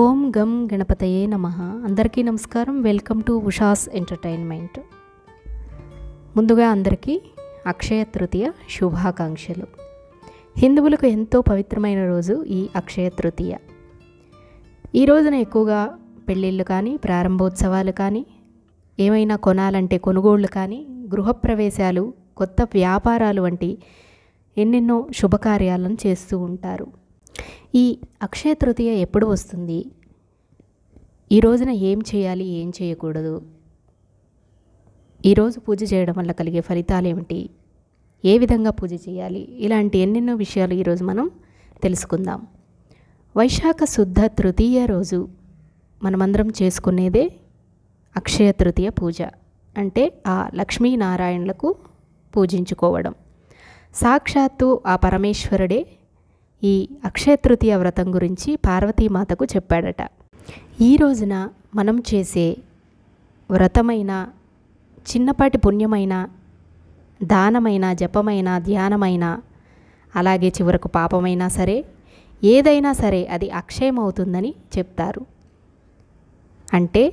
ఓం గం గణపతయే నమ అందరికీ నమస్కారం వెల్కమ్ టు ఉషాస్ ఎంటర్టైన్మెంట్ ముందుగా అందరికీ అక్షయ తృతీయ శుభాకాంక్షలు హిందువులకు ఎంతో పవిత్రమైన రోజు ఈ అక్షయ తృతీయ ఈ రోజున ఎక్కువగా పెళ్ళిళ్ళు కానీ ప్రారంభోత్సవాలు కానీ ఏమైనా కొనాలంటే కొనుగోళ్ళు కానీ గృహప్రవేశాలు కొత్త వ్యాపారాలు వంటి ఎన్నెన్నో శుభకార్యాలను చేస్తూ ఉంటారు ఈ అక్షయ తృతీయ ఎప్పుడు వస్తుంది ఈ రోజున ఏం చేయాలి ఏం చేయకూడదు ఈరోజు పూజ చేయడం వల్ల కలిగే ఫలితాలు ఏమిటి ఏ విధంగా పూజ చేయాలి ఇలాంటి ఎన్నెన్నో విషయాలు ఈరోజు మనం తెలుసుకుందాం వైశాఖ శుద్ధ తృతీయ రోజు మనమందరం చేసుకునేదే అక్షయ తృతీయ పూజ అంటే ఆ లక్ష్మీనారాయణులకు పూజించుకోవడం సాక్షాత్తు ఆ పరమేశ్వరుడే ఈ అక్షయతృతీయ వ్రతం గురించి పార్వతీమాతకు చెప్పాడట ఈ రోజున మనం చేసే వ్రతమైన చిన్నపాటి పుణ్యమైన దానమైన జపమైన ధ్యానమైన అలాగే చివరకు పాపమైనా సరే ఏదైనా సరే అది అక్షయం అవుతుందని చెప్తారు అంటే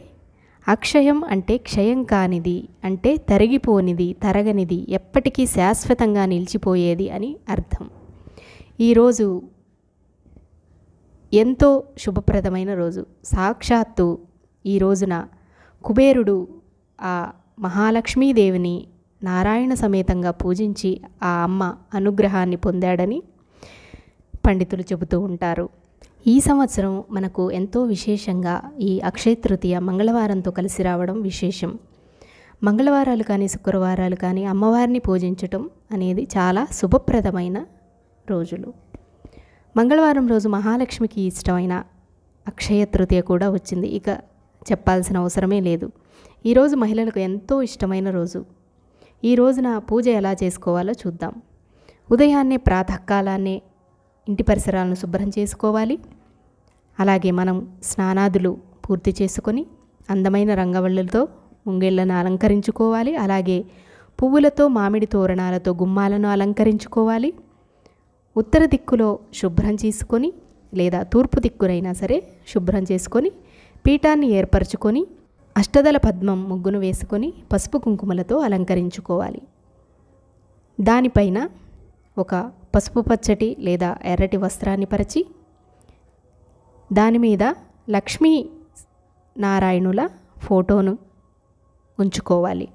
అక్షయం అంటే క్షయం కానిది అంటే తరిగిపోనిది తరగనిది ఎప్పటికీ శాశ్వతంగా నిలిచిపోయేది అని అర్థం ఈరోజు ఎంతో శుభప్రదమైన రోజు సాక్షాత్తు ఈ రోజున కుబేరుడు ఆ మహాలక్ష్మీదేవిని నారాయణ సమేతంగా పూజించి ఆ అమ్మ అనుగ్రహాన్ని పొందాడని పండితులు చెబుతూ ఉంటారు ఈ సంవత్సరం మనకు ఎంతో విశేషంగా ఈ అక్షయ తృతీయ మంగళవారంతో కలిసి రావడం విశేషం మంగళవారాలు కానీ శుక్రవారాలు కానీ అమ్మవారిని పూజించటం అనేది చాలా శుభప్రదమైన రోజులు మంగళవారం రోజు మహాలక్ష్మికి ఇష్టమైన అక్షయ తృతీయ కూడా వచ్చింది ఇక చెప్పాల్సిన అవసరమే లేదు ఈరోజు మహిళలకు ఎంతో ఇష్టమైన రోజు ఈ రోజున పూజ ఎలా చేసుకోవాలో చూద్దాం ఉదయాన్నే ప్రాతకాలాన్నే ఇంటి పరిసరాలను శుభ్రం చేసుకోవాలి అలాగే మనం స్నానాదులు పూర్తి చేసుకొని అందమైన రంగవళ్ళతో ముంగేళ్లను అలంకరించుకోవాలి అలాగే పువ్వులతో మామిడి తోరణాలతో గుమ్మాలను అలంకరించుకోవాలి ఉత్తర దిక్కులో శుభ్రం చేసుకొని లేదా తూర్పు దిక్కునైనా సరే శుభ్రం చేసుకొని పీఠాన్ని ఏర్పరచుకొని అష్టదల పద్మం ముగ్గును వేసుకొని పసుపు కుంకుమలతో అలంకరించుకోవాలి దానిపైన ఒక పసుపు పచ్చటి లేదా ఎర్రటి వస్త్రాన్ని పరిచి దాని మీద లక్ష్మీ నారాయణుల ఫోటోను ఉంచుకోవాలి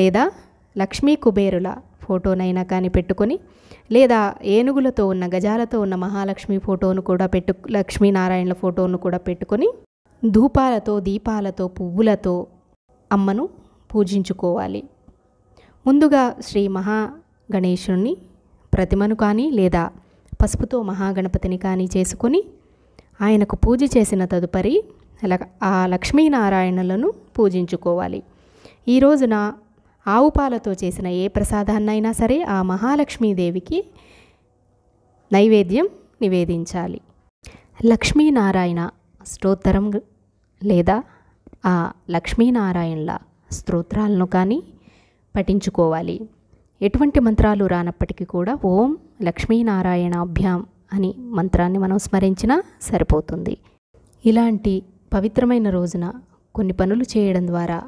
లేదా లక్ష్మీ కుబేరుల ఫోటోనైనా కానీ పెట్టుకొని లేదా ఏనుగులతో ఉన్న గజాలతో ఉన్న మహాలక్ష్మి ఫోటోను కూడా పెట్టు లక్ష్మీనారాయణల ఫోటోను కూడా పెట్టుకొని ధూపాలతో దీపాలతో పువ్వులతో అమ్మను పూజించుకోవాలి ముందుగా శ్రీ మహా ప్రతిమను కానీ లేదా పసుపుతో మహాగణపతిని కానీ చేసుకొని ఆయనకు పూజ చేసిన తదుపరి ఆ లక్ష్మీనారాయణలను పూజించుకోవాలి ఈ రోజున ఆవు పాలతో చేసిన ఏ ప్రసాదాన్నైనా సరే ఆ మహాలక్ష్మీదేవికి నైవేద్యం నివేదించాలి లక్ష్మీనారాయణ స్తోత్రం లేదా ఆ లక్ష్మీనారాయణల స్తోత్రాలను కానీ పఠించుకోవాలి ఎటువంటి మంత్రాలు రానప్పటికీ కూడా ఓం అభ్యాం అని మంత్రాన్ని మనం స్మరించినా సరిపోతుంది ఇలాంటి పవిత్రమైన రోజున కొన్ని పనులు చేయడం ద్వారా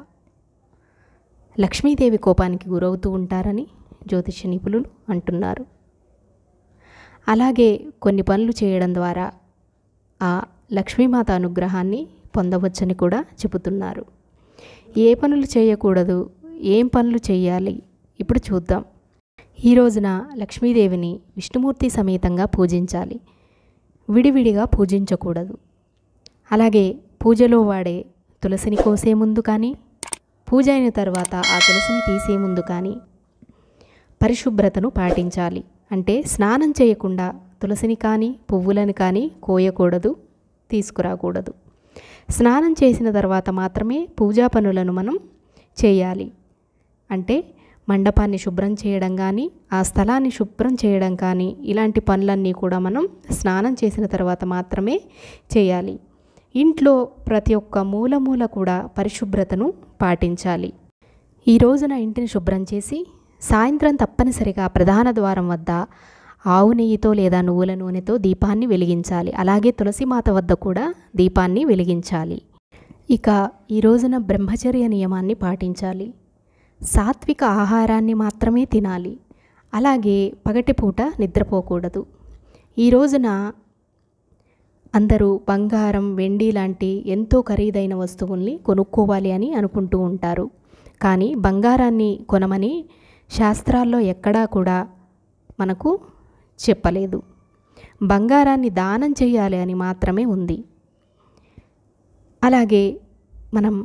లక్ష్మీదేవి కోపానికి గురవుతూ ఉంటారని జ్యోతిష నిపుణులు అంటున్నారు అలాగే కొన్ని పనులు చేయడం ద్వారా ఆ లక్ష్మీమాత అనుగ్రహాన్ని పొందవచ్చని కూడా చెబుతున్నారు ఏ పనులు చేయకూడదు ఏం పనులు చేయాలి ఇప్పుడు చూద్దాం ఈ రోజున లక్ష్మీదేవిని విష్ణుమూర్తి సమేతంగా పూజించాలి విడివిడిగా పూజించకూడదు అలాగే పూజలో వాడే తులసిని కోసే ముందు కానీ పూజ అయిన తర్వాత ఆ తులసిని తీసే ముందు కానీ పరిశుభ్రతను పాటించాలి అంటే స్నానం చేయకుండా తులసిని కానీ పువ్వులను కానీ కోయకూడదు తీసుకురాకూడదు స్నానం చేసిన తర్వాత మాత్రమే పూజా పనులను మనం చేయాలి అంటే మండపాన్ని శుభ్రం చేయడం కానీ ఆ స్థలాన్ని శుభ్రం చేయడం కానీ ఇలాంటి పనులన్నీ కూడా మనం స్నానం చేసిన తర్వాత మాత్రమే చేయాలి ఇంట్లో ప్రతి ఒక్క మూల మూల కూడా పరిశుభ్రతను పాటించాలి ఈ రోజున ఇంటిని శుభ్రం చేసి సాయంత్రం తప్పనిసరిగా ప్రధాన ద్వారం వద్ద ఆవు నెయ్యితో లేదా నువ్వుల నూనెతో దీపాన్ని వెలిగించాలి అలాగే తులసిమాత వద్ద కూడా దీపాన్ని వెలిగించాలి ఇక ఈ రోజున బ్రహ్మచర్య నియమాన్ని పాటించాలి సాత్విక ఆహారాన్ని మాత్రమే తినాలి అలాగే పగటిపూట నిద్రపోకూడదు ఈ రోజున అందరూ బంగారం వెండి లాంటి ఎంతో ఖరీదైన వస్తువుల్ని కొనుక్కోవాలి అని అనుకుంటూ ఉంటారు కానీ బంగారాన్ని కొనమని శాస్త్రాల్లో ఎక్కడా కూడా మనకు చెప్పలేదు బంగారాన్ని దానం చేయాలి అని మాత్రమే ఉంది అలాగే మనం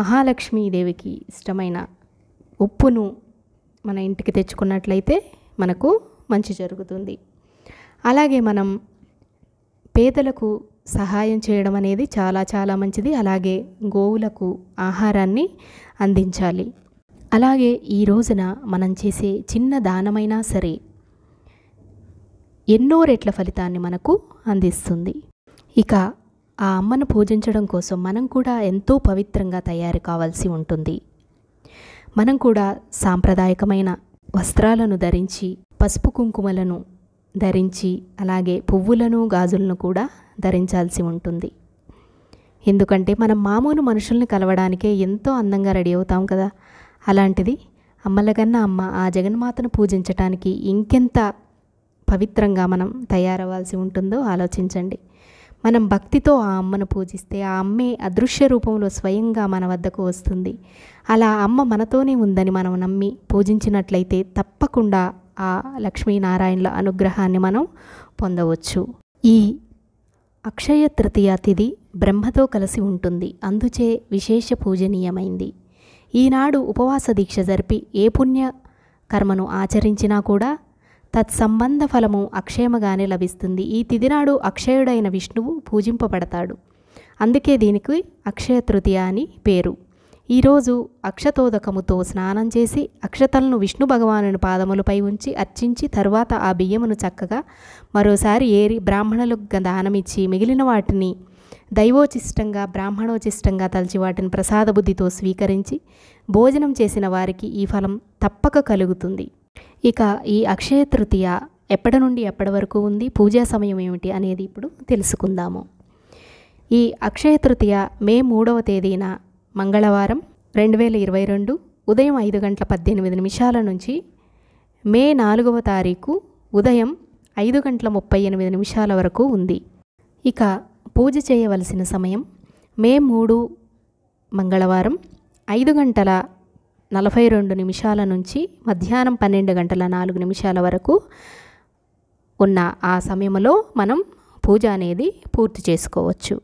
మహాలక్ష్మీదేవికి ఇష్టమైన ఉప్పును మన ఇంటికి తెచ్చుకున్నట్లయితే మనకు మంచి జరుగుతుంది అలాగే మనం పేదలకు సహాయం చేయడం అనేది చాలా చాలా మంచిది అలాగే గోవులకు ఆహారాన్ని అందించాలి అలాగే ఈ రోజున మనం చేసే చిన్న దానమైనా సరే ఎన్నో రెట్ల ఫలితాన్ని మనకు అందిస్తుంది ఇక ఆ అమ్మను పూజించడం కోసం మనం కూడా ఎంతో పవిత్రంగా తయారు కావాల్సి ఉంటుంది మనం కూడా సాంప్రదాయకమైన వస్త్రాలను ధరించి పసుపు కుంకుమలను ధరించి అలాగే పువ్వులను గాజులను కూడా ధరించాల్సి ఉంటుంది ఎందుకంటే మనం మామూలు మనుషుల్ని కలవడానికే ఎంతో అందంగా రెడీ అవుతాం కదా అలాంటిది అమ్మలగన్న అమ్మ ఆ జగన్మాతను పూజించటానికి ఇంకెంత పవిత్రంగా మనం తయారవ్వాల్సి ఉంటుందో ఆలోచించండి మనం భక్తితో ఆ అమ్మను పూజిస్తే ఆ అమ్మే అదృశ్య రూపంలో స్వయంగా మన వద్దకు వస్తుంది అలా అమ్మ మనతోనే ఉందని మనం నమ్మి పూజించినట్లయితే తప్పకుండా ఆ లక్ష్మీనారాయణుల అనుగ్రహాన్ని మనం పొందవచ్చు ఈ అక్షయ తృతీయ తిథి బ్రహ్మతో కలిసి ఉంటుంది అందుచే విశేష పూజనీయమైంది ఈనాడు ఉపవాస దీక్ష జరిపి ఏ పుణ్య కర్మను ఆచరించినా కూడా తత్సంబంధ ఫలము అక్షయముగానే లభిస్తుంది ఈ తిథినాడు అక్షయుడైన విష్ణువు పూజింపబడతాడు అందుకే దీనికి అక్షయ తృతీయ అని పేరు ఈరోజు అక్షతోదకముతో స్నానం చేసి అక్షతలను విష్ణు భగవానుని పాదములపై ఉంచి అర్చించి తరువాత ఆ బియ్యమును చక్కగా మరోసారి ఏరి బ్రాహ్మణులకు దానమిచ్చి మిగిలిన వాటిని దైవోచిష్టంగా బ్రాహ్మణోచిష్టంగా తలచి వాటిని ప్రసాద బుద్ధితో స్వీకరించి భోజనం చేసిన వారికి ఈ ఫలం తప్పక కలుగుతుంది ఇక ఈ అక్షయ తృతీయ ఎప్పటి నుండి ఎప్పటి వరకు ఉంది పూజా సమయం ఏమిటి అనేది ఇప్పుడు తెలుసుకుందాము ఈ అక్షయ తృతీయ మే మూడవ తేదీన మంగళవారం రెండు వేల ఇరవై రెండు ఉదయం ఐదు గంటల పద్దెనిమిది నిమిషాల నుంచి మే నాలుగవ తారీఖు ఉదయం ఐదు గంటల ముప్పై ఎనిమిది నిమిషాల వరకు ఉంది ఇక పూజ చేయవలసిన సమయం మే మూడు మంగళవారం ఐదు గంటల నలభై రెండు నిమిషాల నుంచి మధ్యాహ్నం పన్నెండు గంటల నాలుగు నిమిషాల వరకు ఉన్న ఆ సమయంలో మనం పూజ అనేది పూర్తి చేసుకోవచ్చు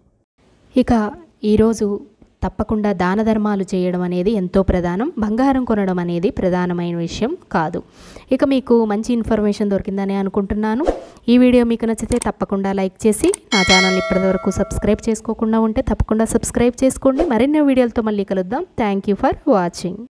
ఇక ఈరోజు తప్పకుండా దాన ధర్మాలు చేయడం అనేది ఎంతో ప్రధానం బంగారం కొనడం అనేది ప్రధానమైన విషయం కాదు ఇక మీకు మంచి ఇన్ఫర్మేషన్ దొరికిందని అనుకుంటున్నాను ఈ వీడియో మీకు నచ్చితే తప్పకుండా లైక్ చేసి నా ఛానల్ ఇప్పటివరకు సబ్స్క్రైబ్ చేసుకోకుండా ఉంటే తప్పకుండా సబ్స్క్రైబ్ చేసుకోండి మరిన్ని వీడియోలతో మళ్ళీ కలుద్దాం థ్యాంక్ యూ ఫర్ వాచింగ్